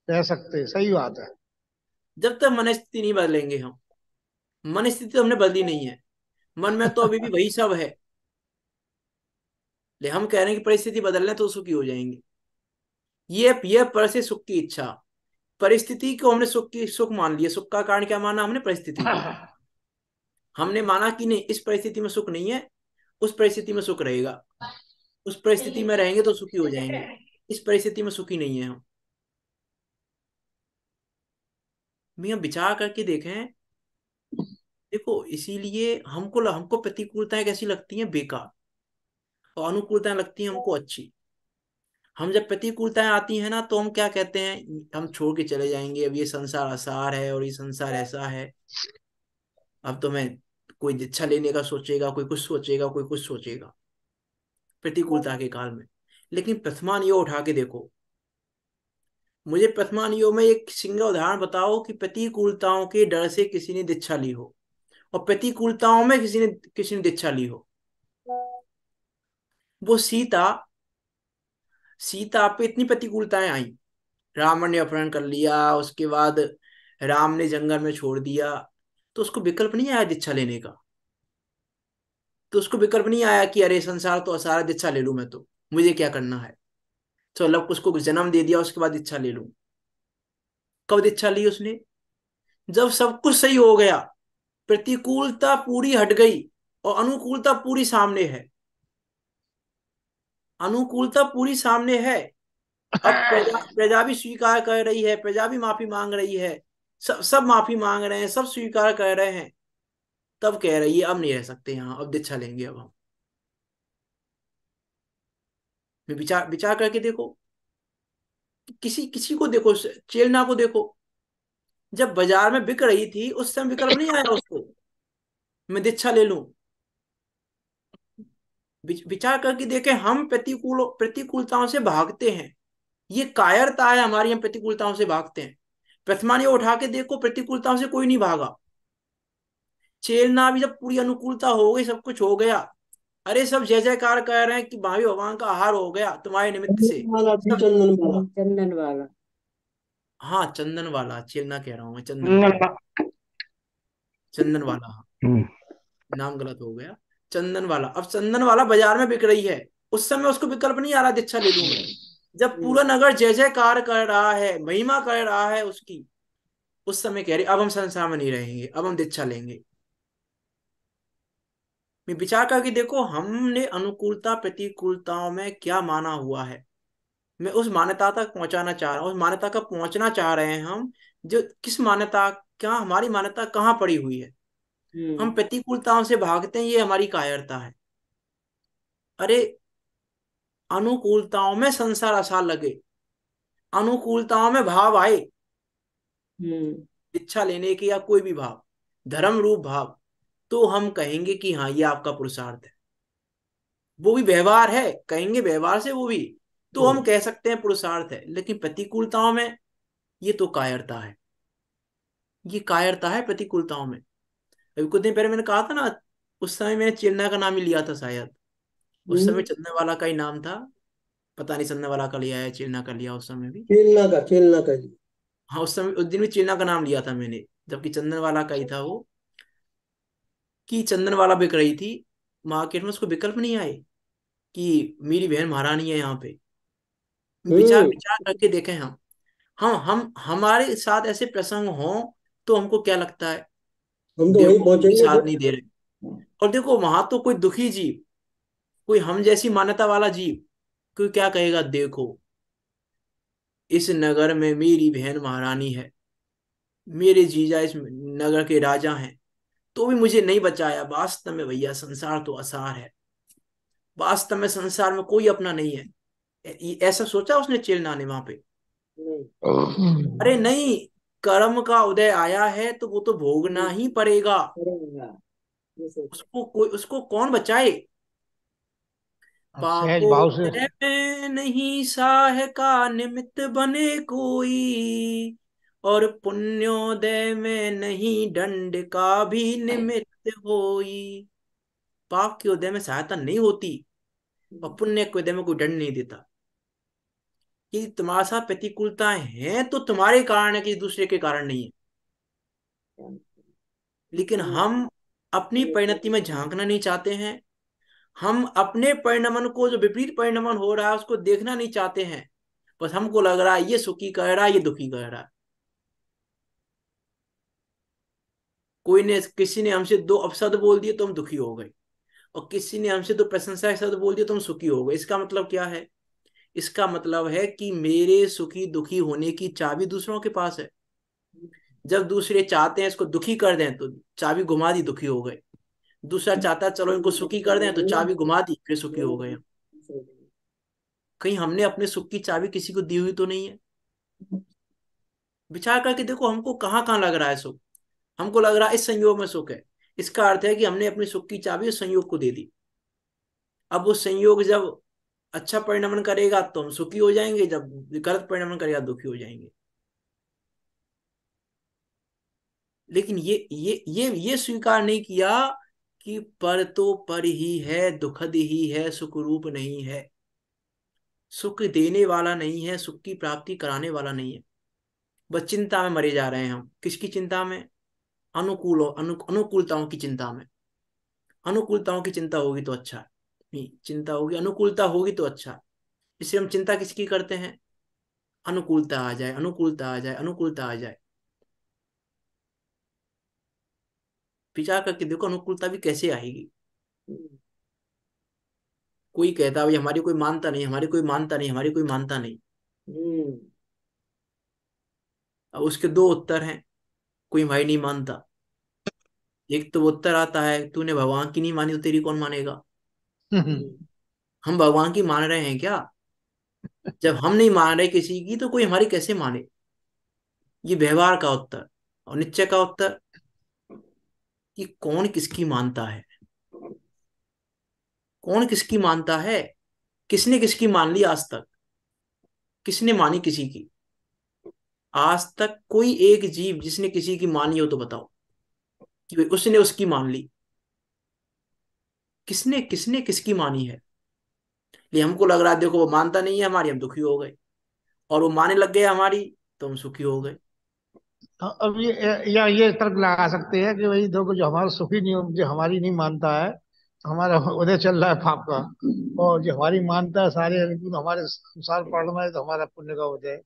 रह सकते सही बात है जब तक मन स्थिति नहीं बदलेंगे हम मन स्थिति तो हमने बदली नहीं है मन में तो अभी भी वही सब है ले हम कह रहे हैं कि परिस्थिति बदलने तो सुखी हो जाएंगे ये यह पर से सुख की इच्छा परिस्थिति को हमने सुख की सुख मान लिया सुख का कारण क्या माना हमने परिस्थिति हमने माना कि नहीं इस परिस्थिति में सुख नहीं है उस परिस्थिति में सुख रहेगा उस परिस्थिति में रहेंगे तो सुखी हो जाएंगे इस परिस्थिति में सुखी नहीं है हम भैया विचार करके देखें देखो इसीलिए हमको हमको प्रतिकूलताएं कैसी लगती हैं बेकार और अनुकूलताएं लगती हैं हमको अच्छी हम जब प्रतिकूलताएं आती हैं ना तो हम क्या कहते हैं हम छोड़ के चले जाएंगे अब ये संसार आसार है और ये संसार ऐसा है अब तो मैं कोई दीक्षा अच्छा लेने का सोचेगा कोई कुछ सोचेगा कोई कुछ सोचेगा प्रतिकूलता के काल में लेकिन प्रथमान योग उठा के देखो मुझे प्रथमान योग में एक सिंगल उदाहरण बताओ कि प्रतिकूलताओं के डर से किसी ने दीक्षा ली हो और प्रतिकूलताओं में किसी ने किसी ने दीक्षा ली हो वो सीता सीता पे इतनी प्रतिकूलताएं आई रावण ने अपहरण कर लिया उसके बाद राम ने जंगल में छोड़ दिया तो उसको विकल्प नहीं आया दीक्षा लेने का तो उसको विकल्प नहीं आया कि अरे संसार तो असारा दीक्षा ले लू मैं तो मुझे क्या करना है तो लव उसको जन्म दे दिया उसके बाद इच्छा ले लू कब दीक्षा ली उसने जब सब कुछ सही हो गया प्रतिकूलता पूरी हट गई और अनुकूलता पूरी सामने है अनुकूलता पूरी सामने है अब प्रजा प्रजा भी स्वीकार कर रही है प्रजा भी माफी मांग रही है सब सब माफी मांग रहे हैं सब स्वीकार कर रहे हैं तब कह रही है अब नहीं रह सकते यहाँ अब दीक्षा लेंगे अब हम विचार विचार करके देखो किसी किसी को देखो चेलना को देखो जब बाजार में बिक रही थी उस समय विकल्प नहीं आया उसको मैं दीक्षा ले लू विचार करके देखें हम प्रतिकूल प्रतिकूलताओं से भागते हैं ये कायरता है हमारी हम प्रतिकूलताओं से भागते हैं प्रथमा ने उठा के देखो प्रतिकूलताओं से कोई नहीं भागा चेलना भी जब पूरी अनुकूलता हो गई सब कुछ हो गया अरे सब जय जयकार कह रहे हैं कि भावी भगवान का आहार हो गया तुम्हारे निमित्त से चंदन चंदन वाला हाँ चंदन वाला चेलना कह रहा हूँ मैं चंदन चंदन वाला नाम गलत हो गया चंदन वाला अब चंदन वाला बाजार में बिक रही है उस समय उसको विकल्प नहीं आ रहा दीक्षा ले हम्म। लू जब हम्म। पूरा नगर जय जयकार कर रहा है महिमा कर रहा है उसकी उस समय कह रही अब हम संसार में नहीं रहेंगे अब हम दीक्षा लेंगे मैं विचार करके देखो हमने अनुकूलता प्रतिकूलताओं में क्या माना हुआ है मैं उस मान्यता तक पहुंचाना चाह रहा हूँ उस मान्यता का पहुंचना चाह रहे हैं हम जो किस मान्यता क्या हमारी मान्यता कहाँ पड़ी हुई है हम हम्म। प्रतिकूलताओं से भागते हैं ये हमारी कायरता है अरे अनुकूलताओं में संसार आसार लगे अनुकूलताओं में भाव आए हम्म। इच्छा लेने की या कोई भी भाव धर्म रूप भाव तो हम कहेंगे कि हाँ ये आपका पुरुषार्थ है वो भी व्यवहार है कहेंगे व्यवहार से वो भी तो हम हम्म। कह सकते हैं पुरुषार्थ है लेकिन प्रतिकूलताओं में ये तो कायरता है ये कायरता है प्रतिकूलताओं में अभी कुछ दिन पहले मैंने कहा था ना उस समय मैंने चिल्ना का नाम ही लिया था शायद उस हम्म। समय चलने वाला का ही नाम था पता नहीं चलने वाला का लिया है चिल्ना का लिया उस समय भी चिल्ना का चिल्ना का हाँ उस समय उस दिन भी चिल्ना का नाम लिया था मैंने जबकि चंदन वाला का ही था वो कि चंदन वाला बिक रही थी मार्केट में उसको विकल्प नहीं आए कि मेरी बहन महारानी है यहाँ पे विचार हम्म। विचार करके देखें हम हाँ हम हमारे साथ ऐसे प्रसंग हों तो हमको क्या लगता है हम तो वही पहुंचेंगे साथ नहीं दे रहे और देखो वहां तो कोई दुखी जीव कोई हम जैसी मान्यता वाला जीव कोई क्या कहेगा देखो इस नगर में मेरी बहन महारानी है मेरे जीजा इस नगर के राजा हैं तो भी मुझे नहीं बचाया वास्तव में भैया संसार तो आसार है वास्तव में संसार में कोई अपना नहीं है ऐसा सोचा उसने चेलना ने वहां पे अरे नहीं कर्म का उदय आया है तो वो तो भोगना हम्म। ही पड़ेगा उसको कोई उसको कौन बचाए पापो में नहीं साह का निमित्त बने कोई और पुण्योदय में नहीं दंड का भी निमित्त होई पाप के उदय में सहायता नहीं होती और हम्म। पुण्य के उदय में कोई दंड नहीं देता तुम्हारे साथ प्रतिकूलता है तो तुम्हारे कारण है कि दूसरे के कारण नहीं है लेकिन हम्म। हम अपनी तो परिणति में झांकना नहीं चाहते हैं हम अपने परिणमन को जो विपरीत परिणमन हो रहा है उसको देखना नहीं चाहते हैं बस हमको लग रहा है ये सुखी कह रहा है ये दुखी कह रहा है कोई ने किसी ने हमसे दो अपशब्द बोल दिए तो हम दुखी हो गए और किसी ने हमसे दो प्रशंसा के शब्द बोल दिए तो हम सुखी हो गए इसका मतलब क्या है इसका मतलब है कि मेरे सुखी दुखी होने की चाबी दूसरों के पास है जब दूसरे चाहते हैं इसको दुखी कर दें तो चाबी घुमा दी दुखी हो गए दूसरा चाहता है चलो इनको सुखी कर दें तो चाबी घुमा दी फिर सुखी हो गए कहीं हमने अपने सुख की चाबी किसी को दी हुई तो नहीं है विचार करके देखो हमको कहाँ कहाँ लग रहा है सुख हमको लग रहा है इस संयोग में सुख है इसका अर्थ है कि हमने अपने सुख की चाबी उस संयोग को दे दी अब वो संयोग जब अच्छा परिणमन करेगा तो हम सुखी हो जाएंगे जब गलत परिणमन करेगा दुखी हो जाएंगे लेकिन ये ये ये ये स्वीकार नहीं किया कि पर तो पर ही है दुखद ही है सुख रूप नहीं है सुख देने वाला नहीं है सुख की प्राप्ति कराने वाला नहीं है बस चिंता में मरे जा रहे हैं हम किसकी चिंता में अनुकूल अनु, अनुकूलताओं की चिंता में अनुकूलताओं की चिंता होगी तो अच्छा है नहीं चिंता होगी अनुकूलता होगी तो अच्छा इसे हम चिंता किसकी करते हैं अनुकूलता आ जाए अनुकूलता आ जाए अनुकूलता आ जाए विचार करके देखो अनुकूलता भी कैसे आएगी कोई कहता भाई हमारी कोई मानता नहीं हमारी कोई मानता नहीं हमारी कोई मानता नहीं अब उसके दो उत्तर हैं कोई भाई नहीं मानता एक तो उत्तर आता है तूने भगवान की नहीं मानी तो तेरी कौन मानेगा हम्म। हम भगवान की मान रहे हैं क्या जब हम नहीं मान रहे किसी की तो कोई हमारी कैसे माने ये व्यवहार का उत्तर और निश्चय का उत्तर कि कौन किसकी मानता है कौन किसकी मानता है किसने किसकी मान ली आज तक किसने मानी किसी की आज तक कोई एक जीव जिसने किसी की मानी हो तो बताओ कि उसने उसकी मान ली किसने किसने किसकी मानी है ये हमको लग रहा है देखो वो मानता नहीं है हमारी हम दुखी हो गए और वो माने लग गए हमारी तो हम सुखी हो गए हाँ, अब ये या ये तर्क लगा सकते हैं कि भाई देखो जो हमारा सुखी नहीं जो हमारी नहीं मानता है हमारा उदय चल रहा है पाप का और जो हमारी मानता है सारे हमारे संसार पढ़ना है तो हमारा पुण्य का उदय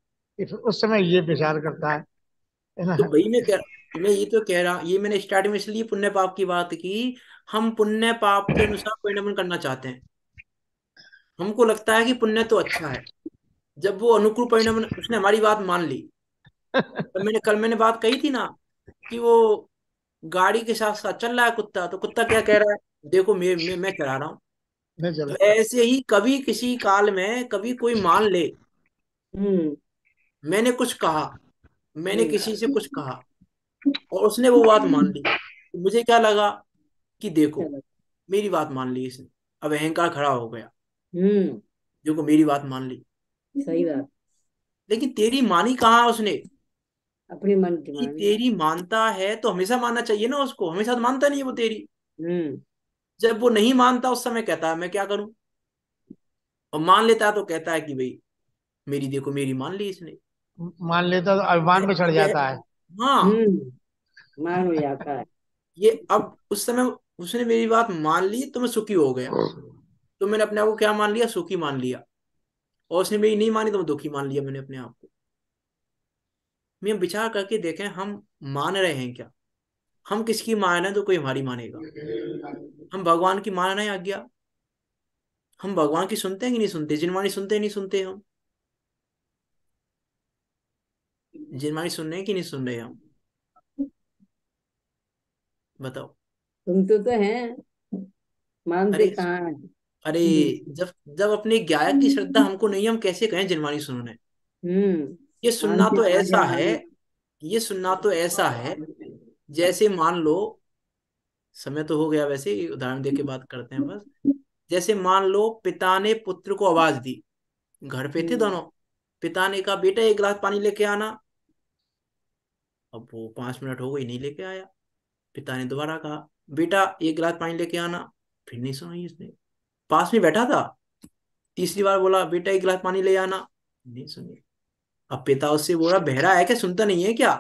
उस समय ये विचार करता है ना तो भाई मैं कह मैं ये तो कह रहा ये मैंने स्टार्टिंग में इसलिए पुण्य पाप की बात की हम पुण्य पाप के अनुसार परिणाम करना चाहते हैं हमको लगता है कि पुण्य तो अच्छा है जब वो अनुकूल परिणाम उसने हमारी बात मान ली तो मैंने कल मैंने बात कही थी ना कि वो गाड़ी के साथ साथ चल रहा है कुत्ता तो कुत्ता क्या कह रहा है देखो मैं मैं, मैं चला रहा हूँ तो ऐसे ही कभी किसी काल में कभी कोई मान ले हम्म। मैंने कुछ कहा मैंने किसी से कुछ कहा और उसने वो बात मान ली मुझे क्या लगा कि देखो मेरी बात मान ली इसने अब अहंकार खड़ा हो गया जो हम्म। देखो मेरी बात मान ली सही बात लेकिन तेरी मानी कहा उसने अपने मन की तेरी मानता है तो हमेशा मानना चाहिए ना उसको हमेशा तो मानता नहीं है वो तेरी हम्म। जब वो नहीं मानता उस समय कहता है मैं क्या करूं और मान लेता है तो कहता है कि भाई मेरी देखो मेरी मान ली इसने मान लेता तो अभिमान में चढ़ जाता है हाँ मारो जाता है ये अब उस समय उसने मेरी बात मान ली तो मैं सुखी हो गया तो मैंने अपने आप को क्या मान लिया सुखी मान लिया और उसने मेरी नहीं मानी तो मैं दुखी मान लिया मैंने अपने आप को मैं विचार करके देखें हम मान रहे हैं क्या हम किसकी मान रहे हैं तो कोई हमारी मानेगा हम भगवान की मान रहे हैं आज्ञा हम भगवान की सुनते हैं कि नहीं सुनते जिनवाणी सुनते नहीं सुनते हम जिनमानी सुन रहे हैं कि नहीं सुन रहे हम बताओ तुम तो, तो हैं मानते कहाँ अरे हम्म। जब जब अपने गायक की श्रद्धा हमको नहीं हम कैसे कहें जिनमानी सुनो ने हम्म। ये सुनना तो ऐसा है ये सुनना तो ऐसा है जैसे मान लो समय तो हो गया वैसे उदाहरण दे के बात करते हैं बस जैसे मान लो पिता ने पुत्र को आवाज दी घर पे थे हम्म। दोनों पिता ने कहा बेटा एक गिलास पानी लेके आना अब वो पांच मिनट हो गई नहीं लेके आया पिता ने दोबारा कहा बेटा एक गिलास पानी लेके आना फिर नहीं सुनाई उसने पास में बैठा था तीसरी बार बोला बेटा एक गिलास पानी ले आना नहीं सुनिए अब पिता उससे बोला बहरा है क्या सुनता नहीं है क्या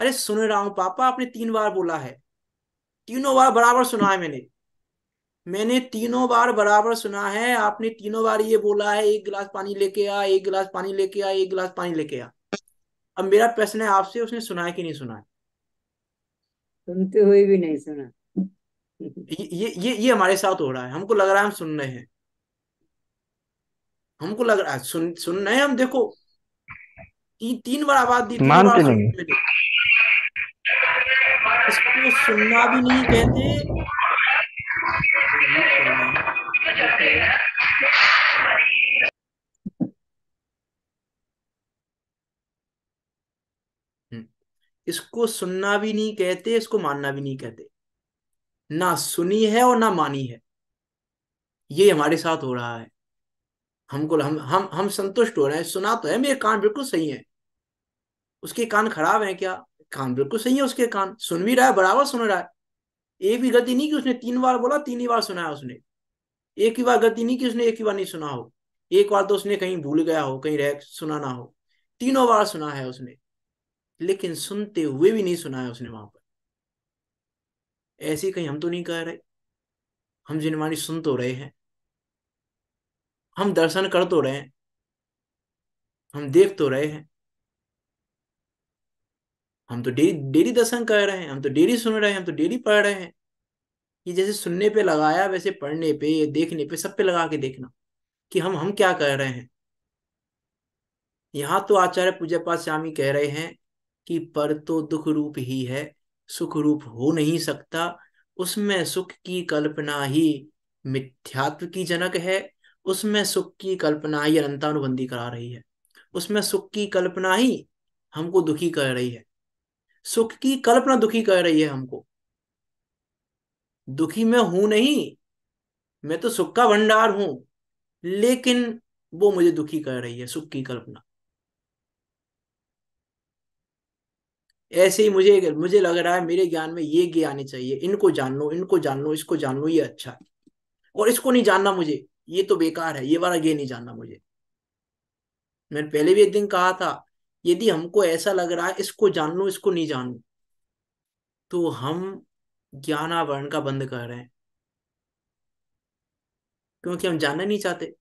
अरे सुन रहा हूं पापा आपने तीन बार बोला है तीनों बार बराबर सुना है मैंने मैंने तीनों बार बराबर सुना है आपने तीनों बार ये बोला है एक गिलास पानी लेके आ एक गिलास पानी लेके आ एक गिलास पानी लेके आ अब मेरा प्रश्न है आपसे उसने सुनाया कि नहीं सुनाया सुनते हुए भी नहीं सुना ये ये ये हमारे साथ हो रहा है हमको लग रहा है हम सुन रहे हैं हमको लग रहा है सुन सुन रहे हैं हम देखो ती, तीन बार आवाज दी तीन बार नहीं। इसको सुनना भी नहीं कहते इसको सुनना भी नहीं कहते इसको मानना भी नहीं कहते ना सुनी है और ना मानी है ये हमारे साथ हो रहा है हमको हम हम हम संतुष्ट हो रहे हैं सुना तो है मेरे कान बिल्कुल सही है उसके कान खराब है क्या कान बिल्कुल सही है उसके कान सुन भी रहा है बराबर सुन रहा है एक भी गलती नहीं कि उसने तीन बार बोला तीन ही बार सुना है उसने एक ही बार गलती नहीं कि उसने एक ही बार नहीं सुना हो एक बार तो उसने कहीं भूल गया हो कहीं रह सुना ना हो तीनों बार सुना है उसने लेकिन सुनते हुए भी नहीं सुनाया उसने वहां पर ऐसी कहीं हम तो नहीं कह रहे हम जिनवाणी सुन तो रहे हैं हम दर्शन कर तो रहे हैं हम देख तो रहे हैं हम तो डेली डेली दर्शन कर रहे हैं हम तो डेली सुन रहे हैं हम तो डेली पढ़ रहे हैं ये जैसे सुनने पे लगाया वैसे पढ़ने पे देखने पे सब पे लगा के देखना कि हम हम क्या कह रहे हैं यहां तो आचार्य पूजा पाठ स्वामी कह रहे हैं कि पर तो दुख रूप ही है सुख रूप हो नहीं सकता उसमें सुख की कल्पना ही मिथ्यात्व की जनक है उसमें सुख की कल्पना ही अनंतानुबंधी करा रही है उसमें सुख की कल्पना ही हमको दुखी कर रही है सुख की कल्पना दुखी कर रही है हमको दुखी मैं हूं नहीं मैं तो सुख का भंडार हूं लेकिन वो मुझे दुखी कर रही है सुख की कल्पना ऐसे ही मुझे मुझे लग रहा है मेरे ज्ञान में ये ज्ञान आने चाहिए इनको जान लो इनको जान लो इसको जान लो ये अच्छा है और इसको नहीं जानना मुझे ये तो बेकार है ये वाला गे नहीं जानना मुझे मैंने पहले भी एक दिन कहा था यदि हमको ऐसा लग रहा है इसको जान लो इसको नहीं जान लो तो हम ज्ञानावरण का बंद कर रहे हैं क्योंकि हम जानना नहीं चाहते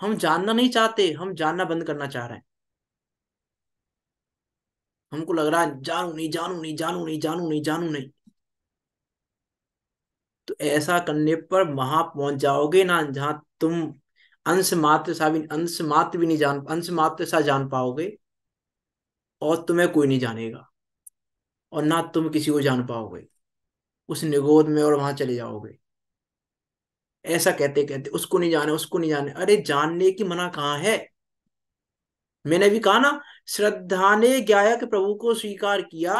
हम जानना नहीं चाहते हम जानना बंद करना चाह रहे हैं हमको लग रहा है जानू नहीं जानू नहीं जानू नहीं जानू नहीं जानू नहीं तो ऐसा करने पर वहां पहुंच जाओगे ना जहां तुम अंश मात्र सा भी अंश मात्र भी नहीं जान अंश मात्र सा जान पाओगे और तुम्हें कोई नहीं जानेगा और ना तुम किसी को जान पाओगे उस निगोद में और वहां चले जाओगे ऐसा कहते कहते उसको नहीं जाने उसको नहीं जाने अरे जानने की मना कहाँ है मैंने भी कहा ना श्रद्धा ने गायक प्रभु को स्वीकार किया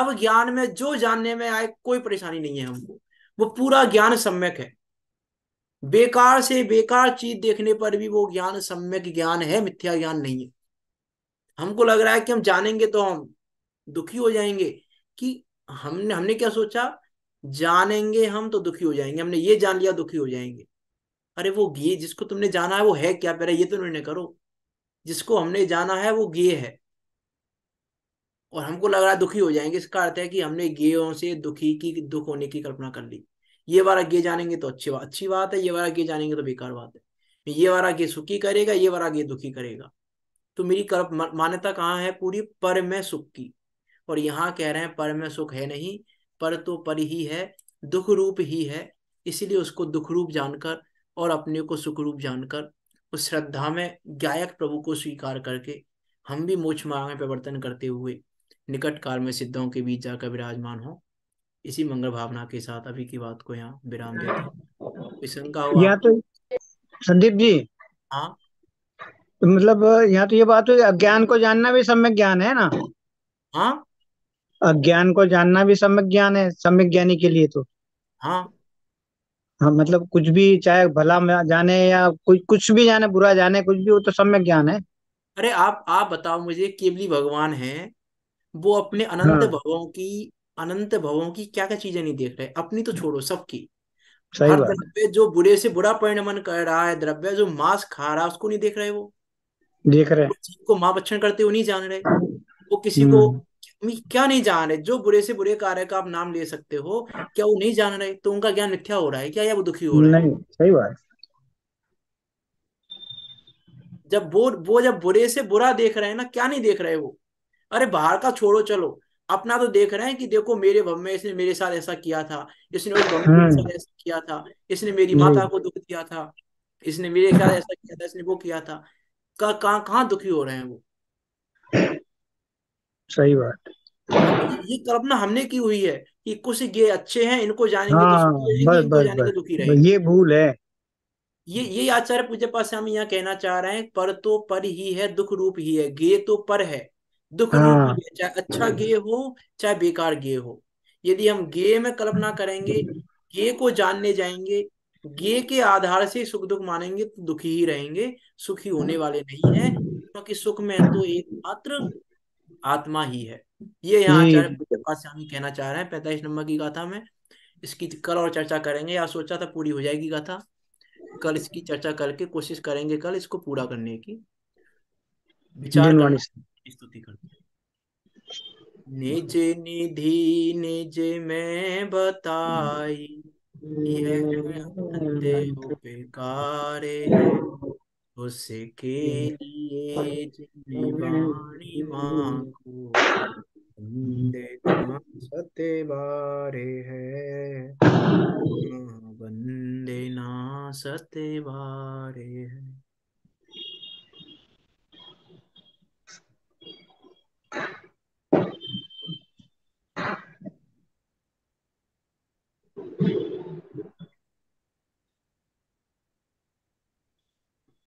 अब ज्ञान में जो जानने में आए कोई परेशानी नहीं है हमको वो पूरा ज्ञान सम्यक है बेकार से बेकार चीज देखने पर भी वो ज्ञान सम्यक ज्ञान है मिथ्या ज्ञान नहीं है हमको लग रहा है कि हम जानेंगे तो हम दुखी हो जाएंगे कि हमने हमने क्या सोचा जानेंगे हम तो दुखी हो जाएंगे हमने ये जान लिया दुखी हो जाएंगे अरे वो ये जिसको तुमने जाना है वो है क्या पहले ये तो निर्णय करो जिसको हमने जाना है वो गे है और हमको लग रहा है दुखी हो जाएंगे इसका अर्थ है कि हमने गेयों से दुखी की दुख होने की कल्पना कर ली ये वाला गे जानेंगे तो अच्छी बात अच्छी बात है ये वाला गे जानेंगे तो बेकार बात है ये वाला गे सुखी करेगा ये वाला गे दुखी करेगा तो मेरी कल्प मान्यता कहाँ है पूरी पर में सुख की और यहाँ कह रहे हैं पर में सुख है नहीं पर तो पर ही है दुख रूप ही है इसीलिए उसको दुख रूप जानकर और अपने को सुख रूप जानकर उस श्रद्धा में गायक प्रभु को स्वीकार करके हम भी मोक्ष मार्ग में परिवर्तन करते हुए निकट काल में सिद्धों के बीच जाकर विराजमान हो इसी मंगल भावना के साथ अभी की बात को यहाँ विराम देते हैं यहाँ तो संदीप जी हाँ तो मतलब यहाँ तो ये बात हुई अज्ञान को जानना भी सम्यक ज्ञान है ना हाँ अज्ञान को जानना भी सम्यक ज्ञान है सम्यक ज्ञानी के लिए तो हाँ हाँ मतलब कुछ भी चाहे भला में जाने या कुछ कुछ भी जाने बुरा जाने कुछ भी वो तो सम्यक ज्ञान है अरे आप आप बताओ मुझे केवली भगवान है वो अपने अनंत हाँ भवों की अनंत भवों की क्या क्या चीजें नहीं देख रहे अपनी तो छोड़ो सबकी सही हर बात है द्रव्य जो बुरे से बुरा परिणमन कर रहा है द्रव्य जो मांस खा रहा है उसको नहीं देख रहे वो देख रहे हैं। को मां भक्षण करते हुए नहीं जान रहे वो किसी को हम्म। क्या नहीं जान रहे जो बुरे से बुरे कार्य का आप नाम ले सकते हो क्या वो नहीं जान रहे तो उनका ज्ञान मिथ्या हो रहा है क्या या वो दुखी हो रहा है नहीं सही बात जब वो वो जब बुरे से बुरा देख रहे हैं ना क्या नहीं देख रहे वो अरे बाहर का छोड़ो चलो अपना तो देख रहे हैं कि देखो मेरे भव में इसने मेरे साथ ऐसा किया था इसने मेरे भव में हम्म। ऐसा किया था इसने मेरी माता को दुख दिया था इसने मेरे साथ ऐसा किया था इसने वो किया था कहाँ दुखी हो रहे हैं वो सही बात ये कल्पना हमने की हुई है कि कुछ ये अच्छे हैं इनको जानेंगे तो हाँ, तो बस, बस, इनको जानेंगे दुखी रहेंगे ये भूल है ये ये आचार्य पूज्यपा से हम यहाँ कहना चाह रहे हैं पर तो पर ही है दुख रूप ही है गे तो पर है दुख हाँ। रूप ही है चाहे अच्छा गे हो चाहे बेकार गे हो यदि हम गे में कल्पना करेंगे गे को जानने जाएंगे गे के आधार से सुख दुख मानेंगे तो दुखी ही रहेंगे सुखी होने वाले नहीं है क्योंकि सुख में तो एकमात्र आत्मा ही है ये यहाँ हम्म। आचार्य स्वामी कहना चाह रहे हैं पैंतालीस नंबर की गाथा में इसकी कल और चर्चा करेंगे या सोचा था पूरी हो जाएगी गाथा कल इसकी चर्चा करके कोशिश करेंगे कल इसको पूरा करने की विचार स्तुति करते निज निधि निज में बताई यह बेकारे उसके लिए जिनवाणी मांगो सत्य बारे है बंदे हाँ, ना सत्य बारे है Thank you.